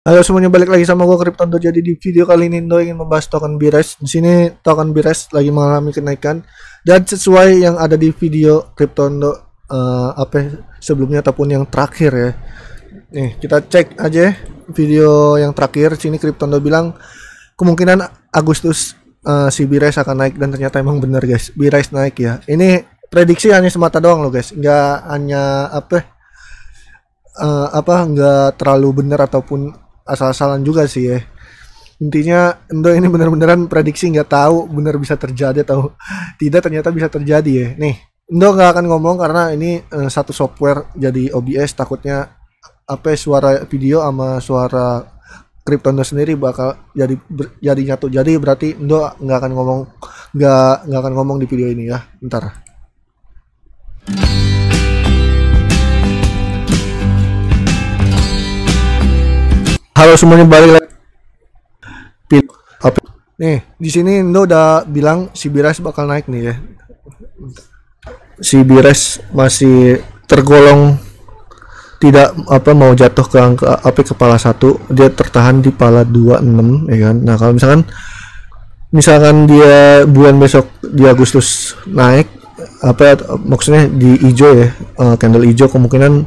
Halo semuanya balik lagi sama gue kriptondo Jadi di video kali ini Indo ingin membahas token Bires. Di sini token Bires lagi mengalami kenaikan dan sesuai yang ada di video kriptondo uh, eh, apa ya, sebelumnya ataupun yang terakhir ya. Nih, kita cek aja video yang terakhir. Sini kriptondo bilang kemungkinan Agustus uh, si Bires akan naik dan ternyata emang bener guys. Bires naik ya. Ini prediksi hanya semata doang loh guys. nggak hanya apa uh, apa nggak terlalu benar ataupun asal-asalan juga sih ya intinya Endo ini bener-beneran prediksi nggak tahu bener bisa terjadi atau tidak ternyata bisa terjadi ya nih Endo nggak akan ngomong karena ini uh, satu software jadi OBS takutnya apa suara video sama suara Kryptondo sendiri bakal jadi ber, jadi nyatu jadi berarti Endo nggak akan ngomong nggak nggak akan ngomong di video ini ya ntar Halo semuanya balik lagi. Nih, di sini Indo udah bilang si Bires bakal naik nih ya. Si Bires masih tergolong tidak apa mau jatuh ke angka api kepala satu dia tertahan di pala 26 ya kan. Nah, kalau misalkan misalkan dia bulan besok di Agustus naik apa maksudnya di ijo ya, uh, candle hijau kemungkinan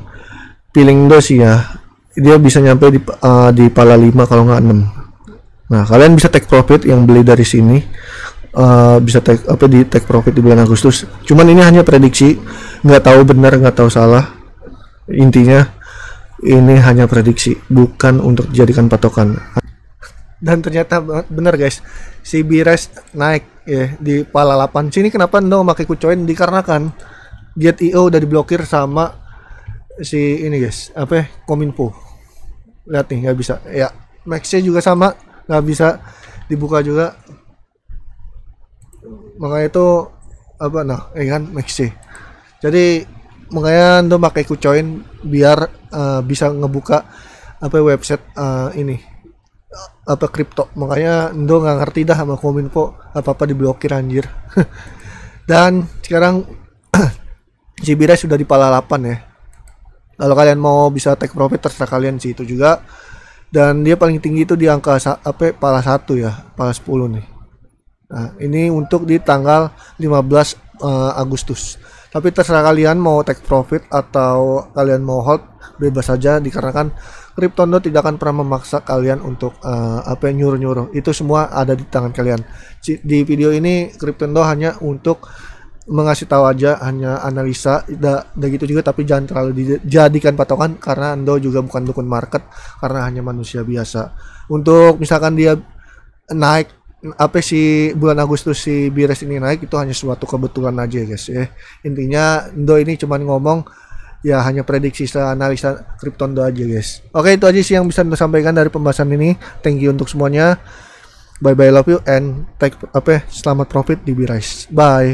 peeling do sih ya dia bisa nyampe di uh, di pala 5 kalau nggak 6 nah kalian bisa take profit yang beli dari sini uh, bisa take apa di take profit di bulan Agustus cuman ini hanya prediksi nggak tahu benar nggak tahu salah intinya ini hanya prediksi bukan untuk dijadikan patokan dan ternyata benar guys si Bires naik ya di pala 8 sini kenapa no pakai kucoin dikarenakan Get.io udah diblokir sama si ini guys apa ya, Kominfo lihat nih nggak bisa ya maxnya juga sama nggak bisa dibuka juga makanya itu apa nah eh kan maxnya jadi makanya untuk pakai kucoin biar uh, bisa ngebuka apa website uh, ini apa kripto makanya Ndo nggak ngerti dah sama kominfo apa apa diblokir anjir dan sekarang Cibira sudah di pala 8 ya kalau kalian mau bisa take profit terserah kalian sih itu juga dan dia paling tinggi itu di angka apa pala 1 ya pala 10 nih nah ini untuk di tanggal 15 uh, eh, Agustus tapi terserah kalian mau take profit atau kalian mau hold bebas saja dikarenakan Cryptondo tidak akan pernah memaksa kalian untuk uh, apa nyuruh-nyuruh itu semua ada di tangan kalian di video ini Cryptondo hanya untuk mengasih tahu aja hanya analisa udah da gitu juga tapi jangan terlalu dijadikan patokan karena Ando juga bukan dukun market karena hanya manusia biasa untuk misalkan dia naik apa si bulan Agustus si Bires ini naik itu hanya suatu kebetulan aja guys ya intinya Ando ini cuman ngomong ya hanya prediksi analisa kriptondo aja guys oke itu aja sih yang bisa Ando sampaikan dari pembahasan ini thank you untuk semuanya bye bye love you and take apa ya, selamat profit di Bires bye